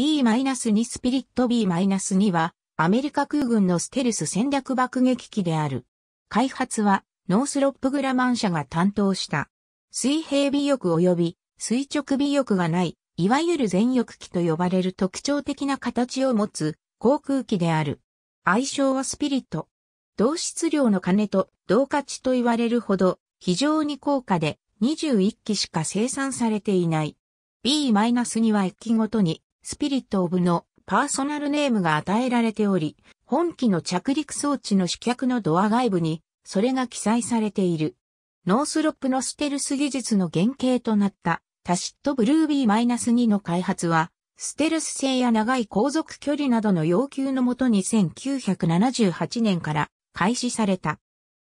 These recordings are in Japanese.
B-2 スピリット B-2 はアメリカ空軍のステルス戦略爆撃機である。開発はノースロップグラマン社が担当した。水平尾翼及び垂直尾翼がない、いわゆる全翼機と呼ばれる特徴的な形を持つ航空機である。愛称はスピリット。同質量の金と同価値と言われるほど非常に高価で21機しか生産されていない。B-2 は1機ごとにスピリット・オブのパーソナルネームが与えられており、本機の着陸装置の主客のドア外部に、それが記載されている。ノースロップのステルス技術の原型となった、タシットブルービー -2 の開発は、ステルス性や長い航続距離などの要求のもとに1978年から開始された。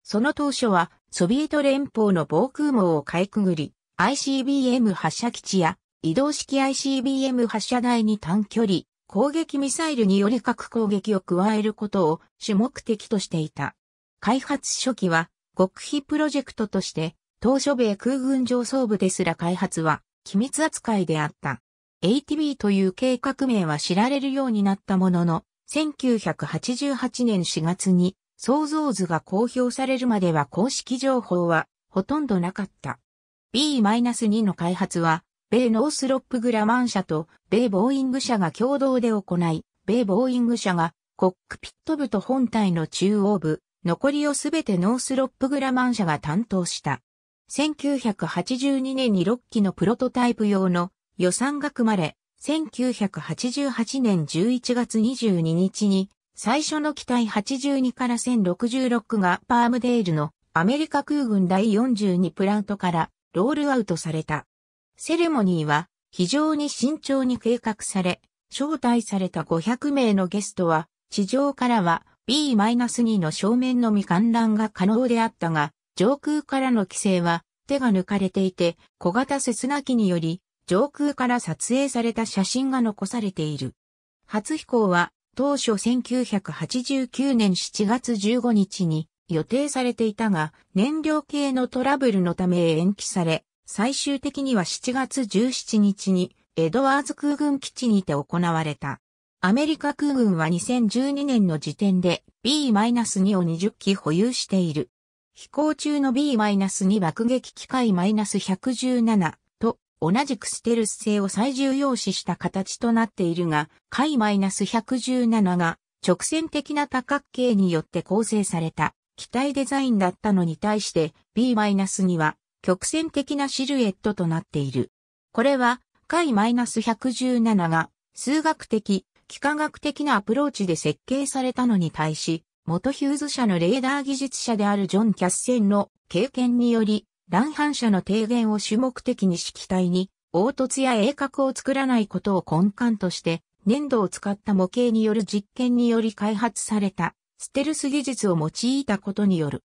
その当初は、ソビエト連邦の防空網をかいくぐり、ICBM 発射基地や移動式 ICBM 発射台に短距離、攻撃ミサイルにより核攻撃を加えることを主目的としていた。開発初期は極秘プロジェクトとして当初米空軍上層部ですら開発は機密扱いであった。ATB という計画名は知られるようになったものの、1988年4月に想像図が公表されるまでは公式情報はほとんどなかった。B-2 の開発は米ノースロップグラマン社と米ボーイング社が共同で行い、米ボーイング社がコックピット部と本体の中央部、残りをすべてノースロップグラマン社が担当した。1982年に6機のプロトタイプ用の予算が組まれ、1988年11月22日に最初の機体82から1066がパームデールのアメリカ空軍第42プラントからロールアウトされた。セレモニーは非常に慎重に計画され、招待された500名のゲストは、地上からは B-2 の正面のみ観覧が可能であったが、上空からの規制は手が抜かれていて、小型切な機により、上空から撮影された写真が残されている。初飛行は当初1989年7月15日に予定されていたが、燃料系のトラブルのため延期され、最終的には7月17日にエドワーズ空軍基地にて行われた。アメリカ空軍は2012年の時点で B-2 を20機保有している。飛行中の B-2 爆撃機械 -117 と同じくステルス性を最重要視した形となっているが、海 -117 が直線的な多角形によって構成された機体デザインだったのに対して B-2 は曲線的なシルエットとなっている。これは、ス -117 が数学的、幾何学的なアプローチで設計されたのに対し、元ヒューズ社のレーダー技術者であるジョン・キャッセンの経験により、乱反射の低減を主目的に式体に凹凸や鋭角を作らないことを根幹として、粘土を使った模型による実験により開発されたステルス技術を用いたことによる。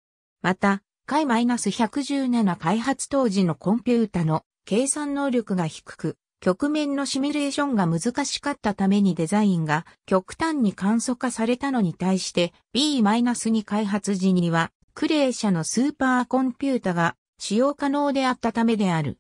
また、回 -117 開発当時のコンピュータの計算能力が低く、局面のシミュレーションが難しかったためにデザインが極端に簡素化されたのに対して B-2 開発時にはクレー社のスーパーコンピュータが使用可能であったためである。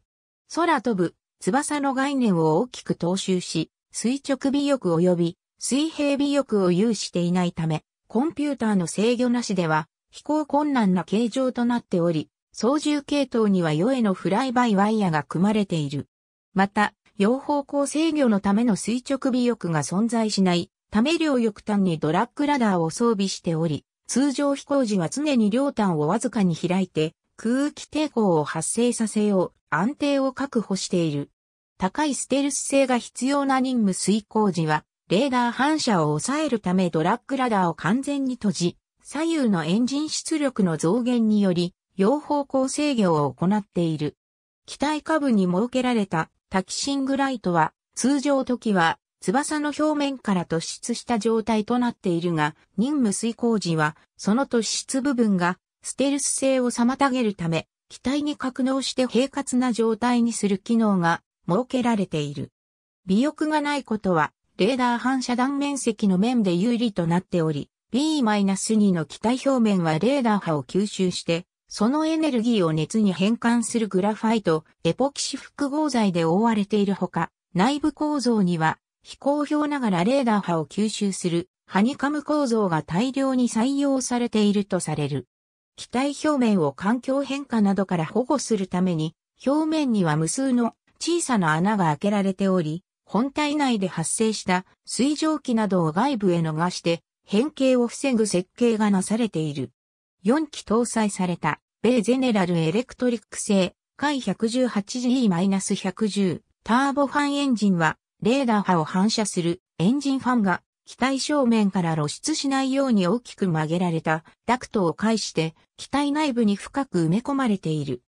空飛ぶ、翼の概念を大きく踏襲し、垂直尾翼及び水平尾翼を有していないため、コンピューターの制御なしでは飛行困難な形状となっており、操縦系統には4へのフライバイワイヤが組まれている。また、両方向制御のための垂直尾翼が存在しないため両翼端にドラッグラダーを装備しており、通常飛行時は常に両端をわずかに開いて空気抵抗を発生させよう安定を確保している。高いステルス性が必要な任務遂行時は、レーダー反射を抑えるためドラッグラダーを完全に閉じ、左右のエンジン出力の増減により、両方向制御を行っている。機体下部に設けられたタキシングライトは、通常時は翼の表面から突出した状態となっているが、任務遂行時は、その突出部分がステルス性を妨げるため、機体に格納して平滑な状態にする機能が設けられている。尾翼がないことは、レーダー反射断面積の面で有利となっており、B-2 の機体表面はレーダー波を吸収して、そのエネルギーを熱に変換するグラファイト、エポキシ複合材で覆われているほか、内部構造には、非公表ながらレーダー波を吸収する、ハニカム構造が大量に採用されているとされる。機体表面を環境変化などから保護するために、表面には無数の小さな穴が開けられており、本体内で発生した水蒸気などを外部へ逃して変形を防ぐ設計がなされている。4機搭載された、米ゼネラルエレクトリック製、回 118G-110 ターボファンエンジンは、レーダー波を反射するエンジンファンが、機体正面から露出しないように大きく曲げられたダクトを介して、機体内部に深く埋め込まれている。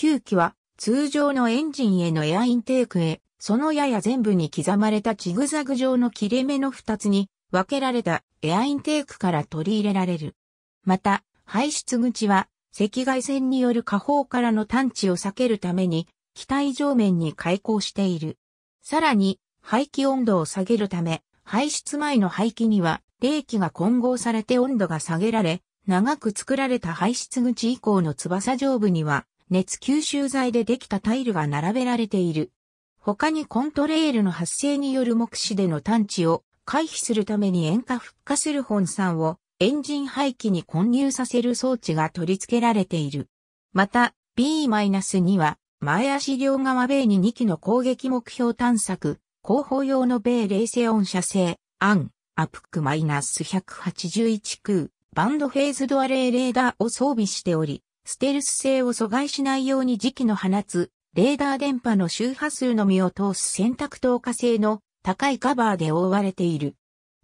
9機は、通常のエンジンへのエアインテークへ、そのやや全部に刻まれたジグザグ状の切れ目の2つに分けられたエアインテークから取り入れられる。また、排出口は赤外線による下方からの探知を避けるために、機体上面に開口している。さらに、排気温度を下げるため、排出前の排気には、冷気が混合されて温度が下げられ、長く作られた排出口以降の翼上部には、熱吸収剤でできたタイルが並べられている。他にコントレールの発生による目視での探知を回避するために塩化フッ化する本酸をエンジン排気に混入させる装置が取り付けられている。また、B-2 は前足両側米に2機の攻撃目標探索、後方用の米冷静音射性、アン、アプック -181 空、バンドフェーズドアレイレーダーを装備しており、ステルス性を阻害しないように時期の放つ、レーダー電波の周波数のみを通す選択透過性の高いカバーで覆われている。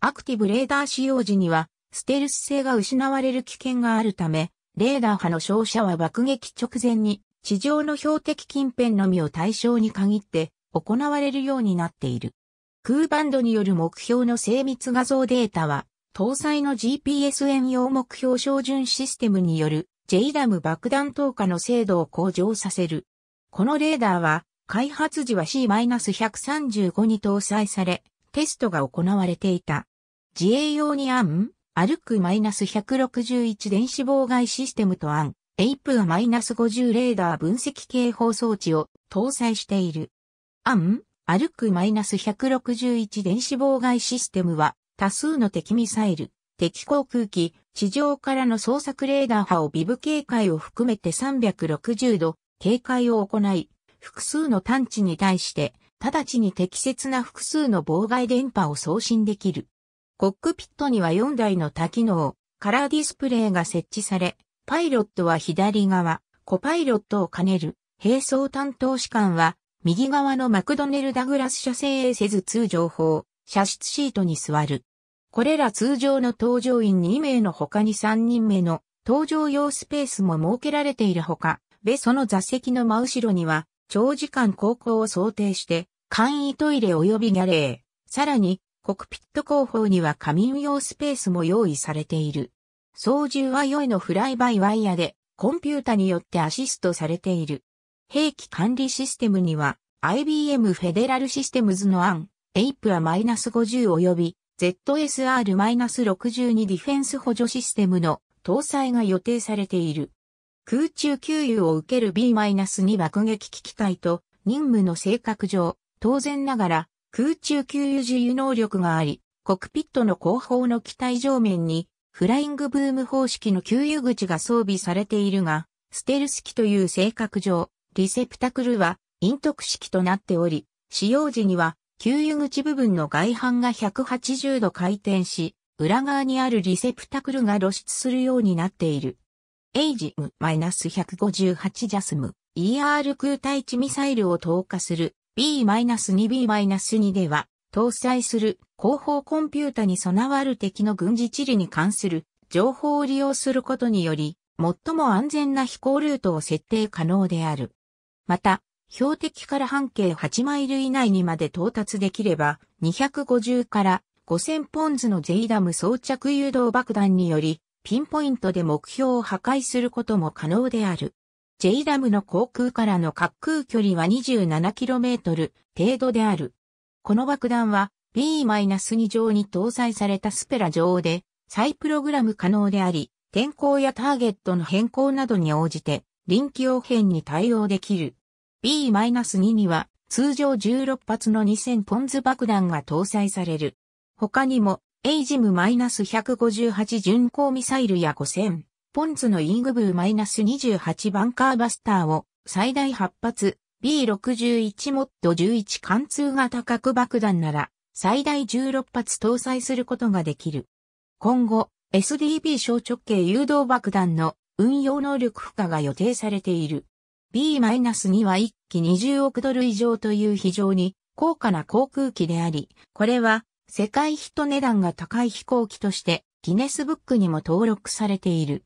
アクティブレーダー使用時には、ステルス性が失われる危険があるため、レーダー波の照射は爆撃直前に地上の標的近辺のみを対象に限って行われるようになっている。空バンドによる目標の精密画像データは、搭載の GPS 遠用目標照準システムによる JDAM 爆弾投下の精度を向上させる。このレーダーは開発時は C-135 に搭載され、テストが行われていた。自衛用にアン、歩く -161 電子妨害システムとアン、エイプが -50 レーダー分析警報装置を搭載している。アン、歩く -161 電子妨害システムは多数の敵ミサイル、敵航空機、地上からの捜索レーダー波をビブ警戒を含めて360度警戒を行い、複数の探知に対して、直ちに適切な複数の妨害電波を送信できる。コックピットには4台の多機能、カラーディスプレイが設置され、パイロットは左側、コパイロットを兼ねる、並走担当士官は、右側のマクドネル・ダグラス社製へせず通情報、射出シートに座る。これら通常の搭乗員2名の他に3人目の搭乗用スペースも設けられているほか、ベソの座席の真後ろには長時間航行を想定して、簡易トイレ及びギャレー、さらに、コクピット後方には仮眠用スペースも用意されている。操縦は良いのフライバイワイヤで、コンピュータによってアシストされている。兵器管理システムには、IBM フェデラルシステムズの案、エイプはマイナス50及び ZSR-62 ディフェンス補助システムの搭載が予定されている。空中給油を受ける B-2 爆撃機機体と任務の性格上、当然ながら空中給油自由能力があり、コクピットの後方の機体上面にフライングブーム方式の給油口が装備されているが、ステルス機という性格上、リセプタクルは陰徳式となっており、使用時には給油口部分の外反が180度回転し、裏側にあるリセプタクルが露出するようになっている。エイジム -158 ジャスム ER 空対地ミサイルを投下する B-2B-2 では搭載する後方コンピュータに備わる敵の軍事地理に関する情報を利用することにより最も安全な飛行ルートを設定可能である。また、標的から半径8マイル以内にまで到達できれば250から5000ポンズのゼイダム装着誘導爆弾によりピンポイントで目標を破壊することも可能である。J ラムの航空からの滑空距離は 27km 程度である。この爆弾は B-2 上に搭載されたスペラ上で再プログラム可能であり、天候やターゲットの変更などに応じて臨機応変に対応できる。B-2 には通常16発の2000ポンズ爆弾が搭載される。他にもエイジム -158 巡航ミサイルや5000、ポンツのイングブー -28 バンカーバスターを最大8発、B61 モッド11貫通型核爆弾なら最大16発搭載することができる。今後、SDB 小直径誘導爆弾の運用能力負荷が予定されている。B-2 は1機20億ドル以上という非常に高価な航空機であり、これは世界人値段が高い飛行機としてギネスブックにも登録されている。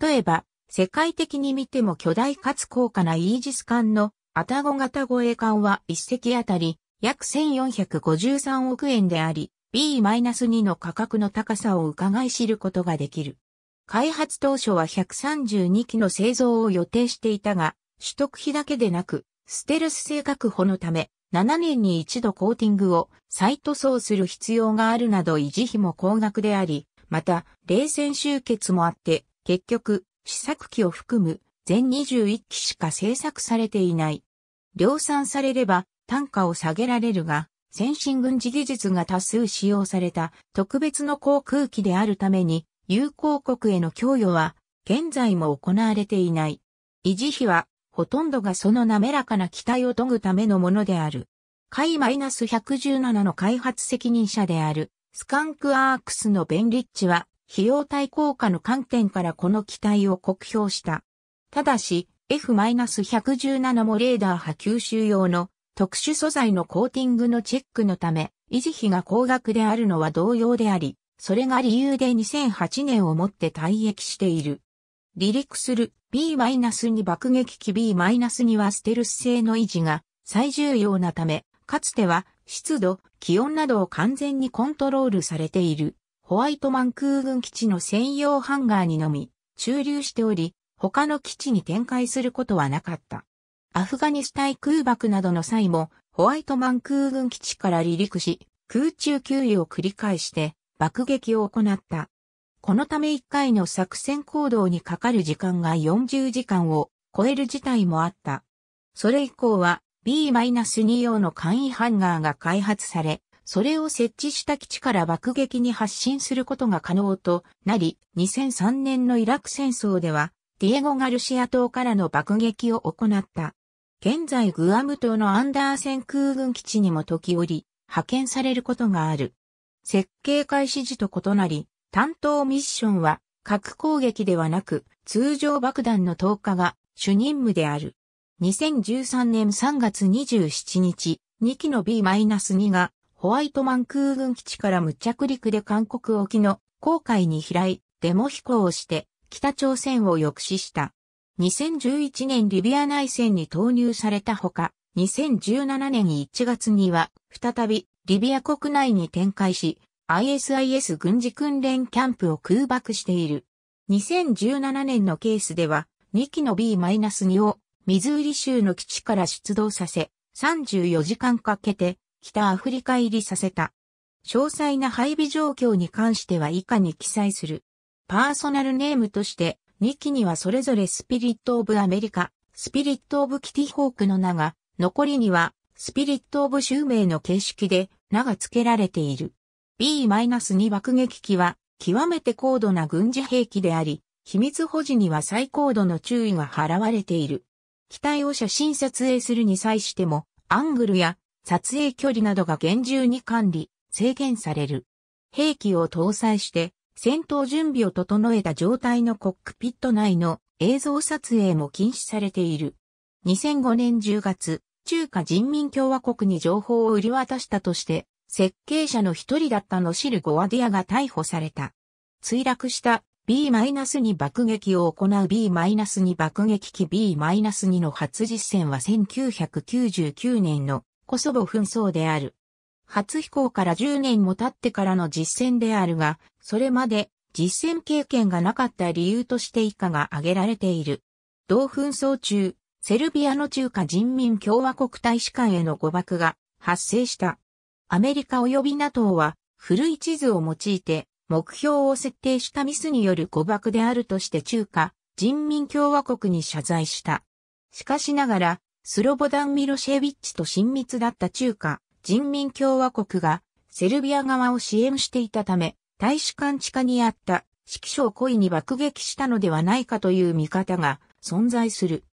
例えば、世界的に見ても巨大かつ高価なイージス艦のアタゴ型護衛艦は1隻あたり約1453億円であり、B-2 の価格の高さを伺い知ることができる。開発当初は132機の製造を予定していたが、取得費だけでなく、ステルス性確保のため、7年に一度コーティングを再塗装する必要があるなど維持費も高額であり、また、冷戦終結もあって、結局、試作機を含む全21機しか製作されていない。量産されれば単価を下げられるが、先進軍事技術が多数使用された特別の航空機であるために、友好国への供与は現在も行われていない。維持費はほとんどがその滑らかな機体を研ぐためのものである。海 -117 の開発責任者である、スカンクアークスのベンリッチは、費用対効果の観点からこの機体を酷評した。ただし、F-117 もレーダー波吸収用の特殊素材のコーティングのチェックのため、維持費が高額であるのは同様であり、それが理由で2008年をもって退役している。離陸する B-2 爆撃機 B-2 はステルス性の維持が最重要なため、かつては湿度、気温などを完全にコントロールされているホワイトマン空軍基地の専用ハンガーにのみ駐留しており、他の基地に展開することはなかった。アフガニスタン空爆などの際もホワイトマン空軍基地から離陸し、空中給油を繰り返して爆撃を行った。このため1回の作戦行動にかかる時間が40時間を超える事態もあった。それ以降は B-2 用の簡易ハンガーが開発され、それを設置した基地から爆撃に発進することが可能となり、2003年のイラク戦争では、ディエゴ・ガルシア島からの爆撃を行った。現在グアム島のアンダーセン空軍基地にも時折、派遣されることがある。設計開始時と異なり、担当ミッションは、核攻撃ではなく、通常爆弾の投下が主任務である。2013年3月27日、2機の B-2 がホワイトマン空軍基地から無着陸で韓国沖の航海に飛来、デモ飛行をして北朝鮮を抑止した。2011年リビア内戦に投入されたほか、2017年1月には再びリビア国内に展開し、ISIS 軍事訓練キャンプを空爆している。2017年のケースでは、2機の B-2 をミズーリ州の基地から出動させ、34時間かけて北アフリカ入りさせた。詳細な配備状況に関しては以下に記載する。パーソナルネームとして、2機にはそれぞれスピリット・オブ・アメリカ、スピリット・オブ・キティ・ホークの名が、残りにはスピリット・オブ・襲名の形式で名が付けられている。B-2 爆撃機は極めて高度な軍事兵器であり、秘密保持には最高度の注意が払われている。機体を写真撮影するに際しても、アングルや撮影距離などが厳重に管理、制限される。兵器を搭載して、戦闘準備を整えた状態のコックピット内の映像撮影も禁止されている。2005年10月、中華人民共和国に情報を売り渡したとして、設計者の一人だったノシル・ゴワディアが逮捕された。墜落した B-2 爆撃を行う B-2 爆撃機 B-2 の初実戦は1999年のコソボ紛争である。初飛行から10年も経ってからの実戦であるが、それまで実戦経験がなかった理由として以下が挙げられている。同紛争中、セルビアの中華人民共和国大使館への誤爆が発生した。アメリカ及び NATO は古い地図を用いて目標を設定したミスによる誤爆であるとして中華人民共和国に謝罪した。しかしながら、スロボダン・ミロシェビッチと親密だった中華人民共和国がセルビア側を支援していたため、大使館地下にあった指揮所を故意に爆撃したのではないかという見方が存在する。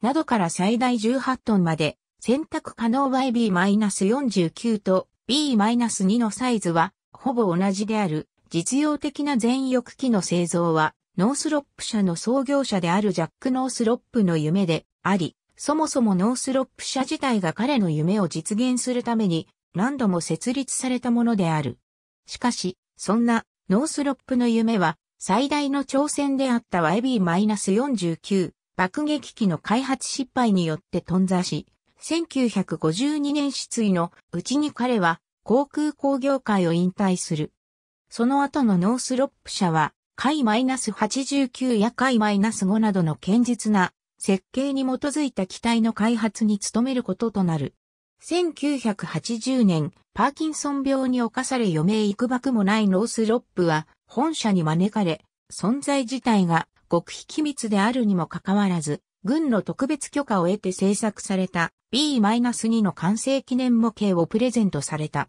などから最大18トンまで選択可能 YB-49 と B-2 のサイズはほぼ同じである。実用的な全翼機の製造はノースロップ社の創業者であるジャック・ノースロップの夢であり、そもそもノースロップ社自体が彼の夢を実現するために何度も設立されたものである。しかし、そんなノースロップの夢は最大の挑戦であった YB-49 爆撃機の開発失敗によって頓挫し、1952年失意のうちに彼は航空工業界を引退する。その後のノースロップ社は、海 -89 や海 -5 などの堅実な設計に基づいた機体の開発に努めることとなる。1980年、パーキンソン病に侵され余命いくばくもないノースロップは本社に招かれ、存在自体が極秘機密であるにもかかわらず、軍の特別許可を得て制作された B-2 の完成記念模型をプレゼントされた。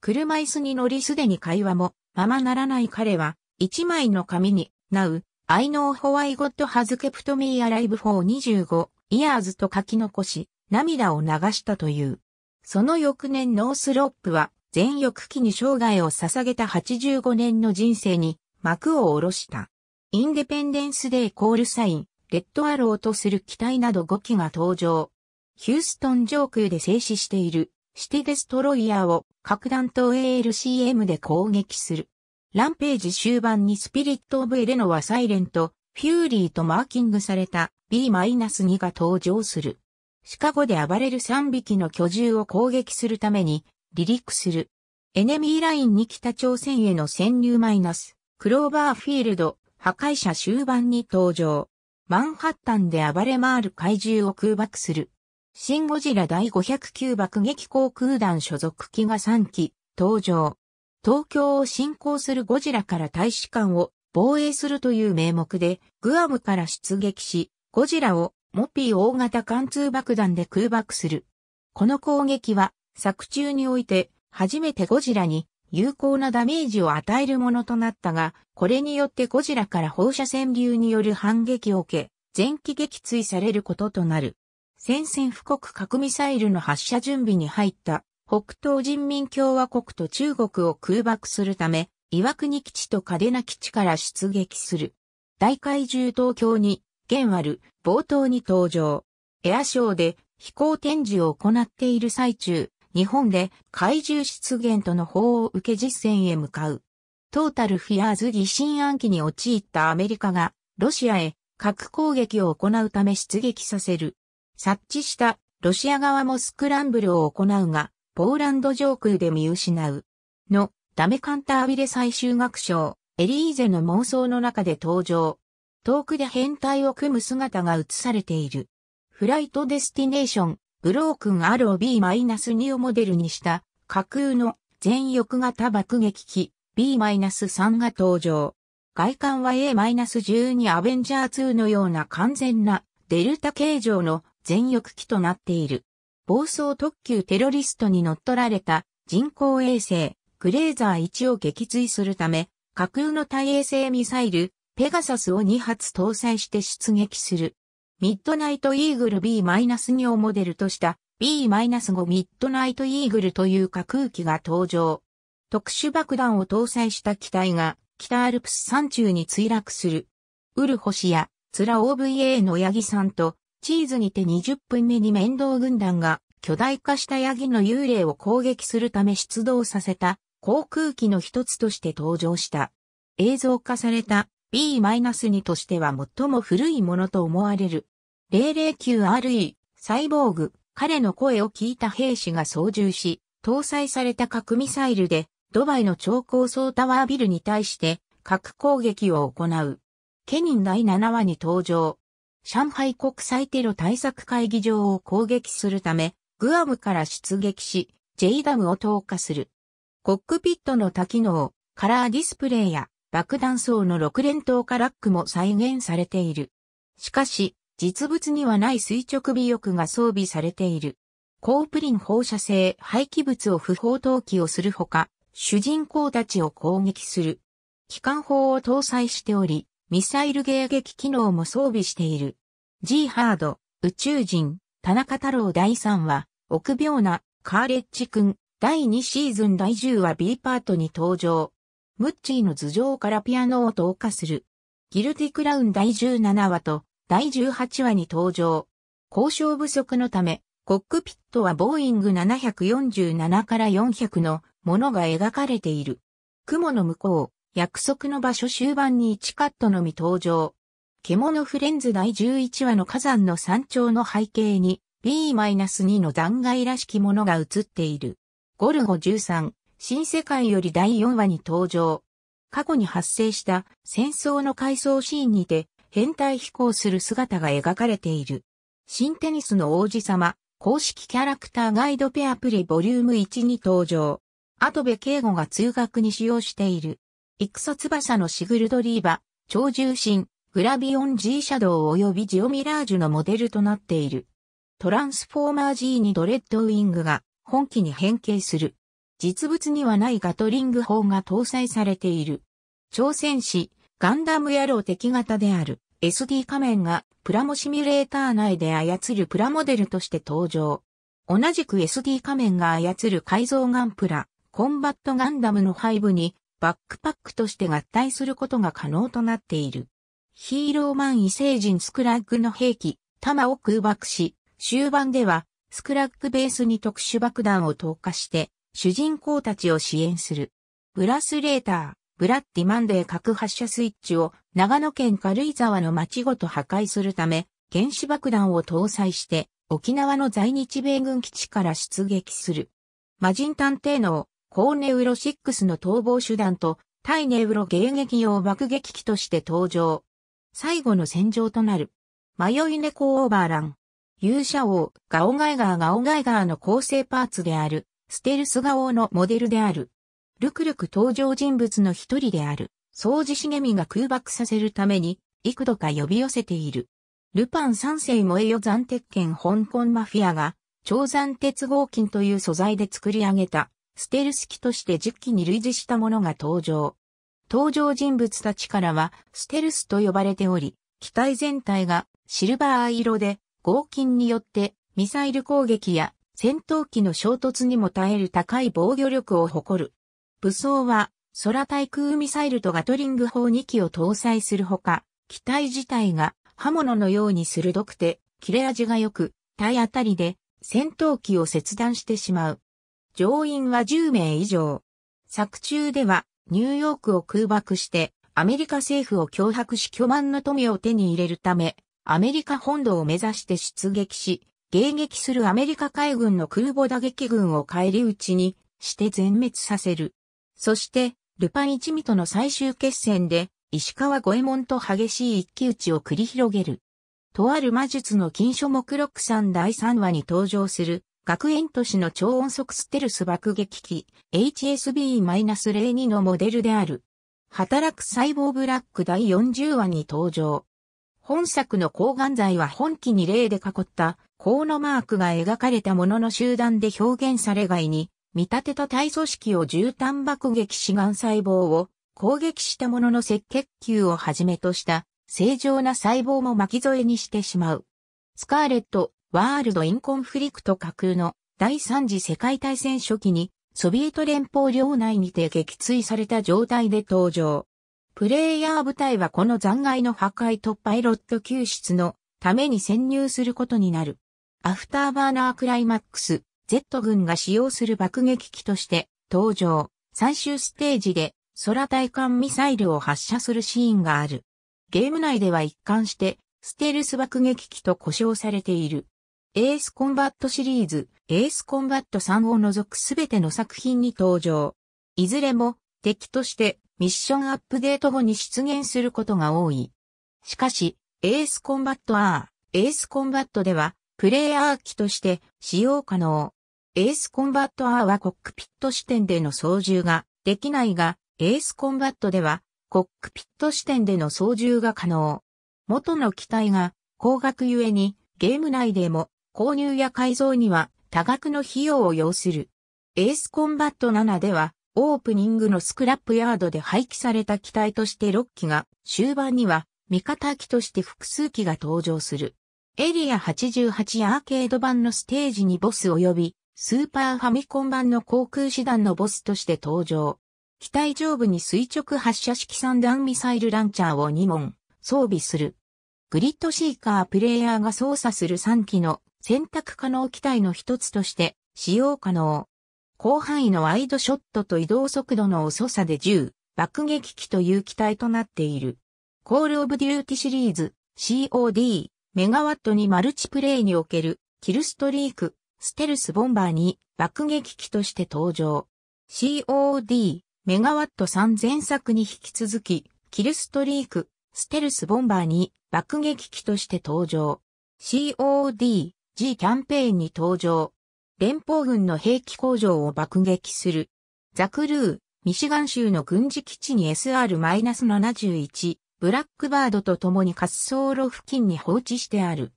車椅子に乗りすでに会話もままならない彼は、一枚の紙に、Now, I know how I got has kept me alive for 25 years と書き残し、涙を流したという。その翌年ノースロップは、全翼期に生涯を捧げた85年の人生に幕を下ろした。インデペンデンスデーコールサイン、レッドアローとする機体など5機が登場。ヒューストン上空で静止しているシティデストロイヤーを核弾頭 ALCM で攻撃する。ランページ終盤にスピリット・オブ・エレノはサイレント、フューリーとマーキングされた B-2 が登場する。シカゴで暴れる3匹の巨獣を攻撃するために離陸する。エネミーラインに北朝鮮への潜入マイナス、クローバーフィールド、破壊者終盤に登場。マンハッタンで暴れ回る怪獣を空爆する。シン・ゴジラ第509爆撃航空団所属機が3機、登場。東京を侵攻するゴジラから大使館を防衛するという名目で、グアムから出撃し、ゴジラをモピー大型貫通爆弾で空爆する。この攻撃は、作中において、初めてゴジラに有効なダメージを与えるものとなったが、これによってゴジラから放射線流による反撃を受け、前期撃墜されることとなる。戦線布告核ミサイルの発射準備に入った北東人民共和国と中国を空爆するため、岩国基地と嘉手納基地から出撃する。大怪獣東京に、現ある冒頭に登場。エアショーで飛行展示を行っている最中、日本で怪獣出現との法を受け実践へ向かう。トータルフィアーズ疑心暗鬼に陥ったアメリカが、ロシアへ核攻撃を行うため出撃させる。察知したロシア側もスクランブルを行うが、ポーランド上空で見失う。の、ダメカンタービレ最終学章、エリーゼの妄想の中で登場。遠くで変態を組む姿が映されている。フライトデスティネーション、ブロークン r を b 2をモデルにした架空の全翼型爆撃機 B-3 が登場。外観は A-12 アベンジャー2のような完全なデルタ形状の全翼機となっている。暴走特急テロリストに乗っ取られた人工衛星グレーザー1を撃墜するため、架空の対衛星ミサイルペガサスを2発搭載して出撃する。ミッドナイトイーグル B-2 をモデルとした B-5 ミッドナイトイーグルという架空機が登場。特殊爆弾を搭載した機体が北アルプス山中に墜落する。ウルホシやツラ OVA のヤギさんとチーズにて20分目に面倒軍団が巨大化したヤギの幽霊を攻撃するため出動させた航空機の一つとして登場した。映像化された B-2 としては最も古いものと思われる。009RE、サイボーグ、彼の声を聞いた兵士が操縦し、搭載された核ミサイルで、ドバイの超高層タワービルに対して、核攻撃を行う。ケニン第7話に登場。上海国際テロ対策会議場を攻撃するため、グアムから出撃し、J ダムを投下する。コックピットの多機能、カラーディスプレイや爆弾層の6連投下ラックも再現されている。しかし、実物にはない垂直尾翼が装備されている。高プリン放射性廃棄物を不法投棄をするほか、主人公たちを攻撃する。機関砲を搭載しており、ミサイル迎撃機能も装備している。G ハード、宇宙人、田中太郎第3話、臆病な、カーレッジ君、第2シーズン第10話 B パートに登場。ムッチーの頭上からピアノを投下する。ギルティクラウン第17話と第18話に登場。交渉不足のため、コックピットはボーイング747から400のものが描かれている。雲の向こう、約束の場所終盤に1カットのみ登場。獣フレンズ第11話の火山の山頂の背景に B-2 の断崖らしきものが映っている。ゴルゴ13、新世界より第4話に登場。過去に発生した戦争の回想シーンにて変態飛行する姿が描かれている。新テニスの王子様、公式キャラクターガイドペアプリボリューム1に登場。後部敬吾が通学に使用している。戦翼のシグルドリーバ、超重心、グラビオン G シャドウ及びジオミラージュのモデルとなっている。トランスフォーマー G にドレッドウィングが本機に変形する。実物にはないガトリング砲が搭載されている。挑戦し、ガンダム野郎敵型である SD 仮面がプラモシミュレーター内で操るプラモデルとして登場。同じく SD 仮面が操る改造ガンプラ、コンバットガンダムの背部にバックパックとして合体することが可能となっている。ヒーローマン異星人スクラッグの兵器、弾を空爆し、終盤ではスクラッグベースに特殊爆弾を投下して主人公たちを支援する。ブラスレーター、ブラッディマンデー核発射スイッチを長野県軽井沢の町ごと破壊するため、原子爆弾を搭載して沖縄の在日米軍基地から出撃する。魔人探偵のコーネウロ6の逃亡手段と対ネウロ迎撃用爆撃機として登場。最後の戦場となる。迷い猫オーバーラン。勇者王、ガオガイガーガオガイガーの構成パーツである、ステルス顔のモデルである。ルクルク登場人物の一人である、掃除茂みが空爆させるために、幾度か呼び寄せている。ルパン三世燃えよ残鉄拳香港マフィアが、超残鉄合金という素材で作り上げた、ステルス機として10機に類似したものが登場。登場人物たちからは、ステルスと呼ばれており、機体全体がシルバー色で、合金によってミサイル攻撃や戦闘機の衝突にも耐える高い防御力を誇る。武装は、空対空ミサイルとガトリング砲2機を搭載するほか、機体自体が刃物のように鋭くて、切れ味が良く、体当たりで戦闘機を切断してしまう。乗員は10名以上。作中では、ニューヨークを空爆して、アメリカ政府を脅迫し巨万の富を手に入れるため、アメリカ本土を目指して出撃し、迎撃するアメリカ海軍の空母打撃軍を返り討ちにして全滅させる。そして、ルパン一味との最終決戦で、石川五右衛門と激しい一騎打ちを繰り広げる。とある魔術の禁書目録3第3話に登場する、学園都市の超音速ステルス爆撃機 HSB-02 のモデルである。働く細胞ブラック第40話に登場。本作の抗がん剤は本機に例で囲った項のマークが描かれたものの集団で表現され外に、見立てた体組織を絨毯爆撃し癌細胞を攻撃したものの赤血球をはじめとした正常な細胞も巻き添えにしてしまう。スカーレット・ワールド・イン・コンフリクト架空の第三次世界大戦初期にソビエト連邦領内にて撃墜された状態で登場。プレイヤー部隊はこの残骸の破壊とパイロット救出のために潜入することになる。アフターバーナークライマックス Z 軍が使用する爆撃機として登場。最終ステージで空対艦ミサイルを発射するシーンがある。ゲーム内では一貫してステルス爆撃機と呼称されている。エースコンバットシリーズ、エースコンバット3を除くすべての作品に登場。いずれも敵としてミッションアップデート後に出現することが多い。しかし、エースコンバット R、エースコンバットではプレイヤー機として使用可能。エースコンバット R はコックピット視点での操縦ができないが、エースコンバットではコックピット視点での操縦が可能。元の機体が高額ゆえにゲーム内でも購入や改造には多額の費用を要する。エースコンバット7ではオープニングのスクラップヤードで廃棄された機体として6機が終盤には味方機として複数機が登場する。エリア88アーケード版のステージにボス及び、スーパーファミコン版の航空師団のボスとして登場。機体上部に垂直発射式三弾ミサイルランチャーを2門装備する。グリッドシーカープレイヤーが操作する3機の選択可能機体の一つとして使用可能。広範囲のワイドショットと移動速度の遅さで10爆撃機という機体となっている。コールオブデューティシリーズ COD メガワットにマルチプレイにおけるキルストリーク、ステルスボンバーに爆撃機として登場。COD、メガワット3前作に引き続き、キルストリーク、ステルスボンバーに爆撃機として登場。COD、G キャンペーンに登場。連邦軍の兵器工場を爆撃する。ザクルー、ミシガン州の軍事基地に SR-71、ブラックバードと共に滑走路付近に放置してある。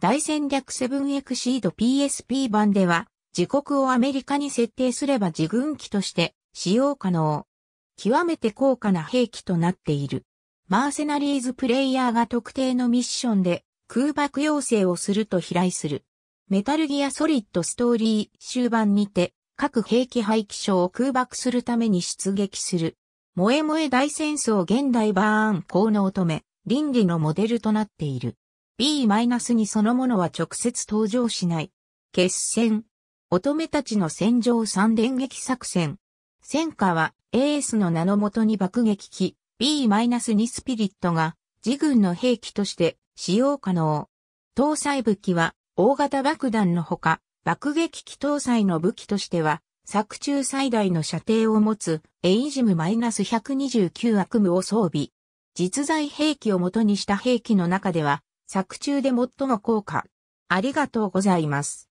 大戦略セブンエクシード PSP 版では、自国をアメリカに設定すれば自軍機として使用可能。極めて高価な兵器となっている。マーセナリーズプレイヤーが特定のミッションで空爆要請をすると飛来する。メタルギアソリッドストーリー終盤にて各兵器廃棄所を空爆するために出撃する。萌え萌え大戦争現代バーン高能乙女、倫理のモデルとなっている。B- にそのものは直接登場しない。決戦。乙女たちの戦場三連撃作戦。戦火は、エースの名のもとに爆撃機、B-2 スピリットが、自軍の兵器として使用可能。搭載武器は、大型爆弾のほか、爆撃機搭載の武器としては、作中最大の射程を持つエイジム -129 悪夢を装備。実在兵器を元にした兵器の中では、作中で最も高価。ありがとうございます。